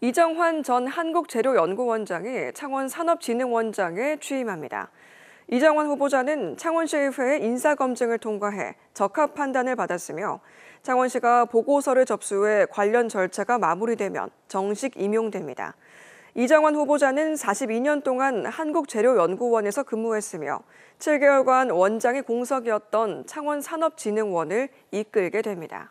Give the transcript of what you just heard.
이정환 전 한국재료연구원장이 창원산업진흥원장에 취임합니다. 이정환 후보자는 창원시의회 인사검증을 통과해 적합 판단을 받았으며 창원시가 보고서를 접수해 관련 절차가 마무리되면 정식 임용됩니다. 이정환 후보자는 42년 동안 한국재료연구원에서 근무했으며 7개월간 원장이 공석이었던 창원산업진흥원을 이끌게 됩니다.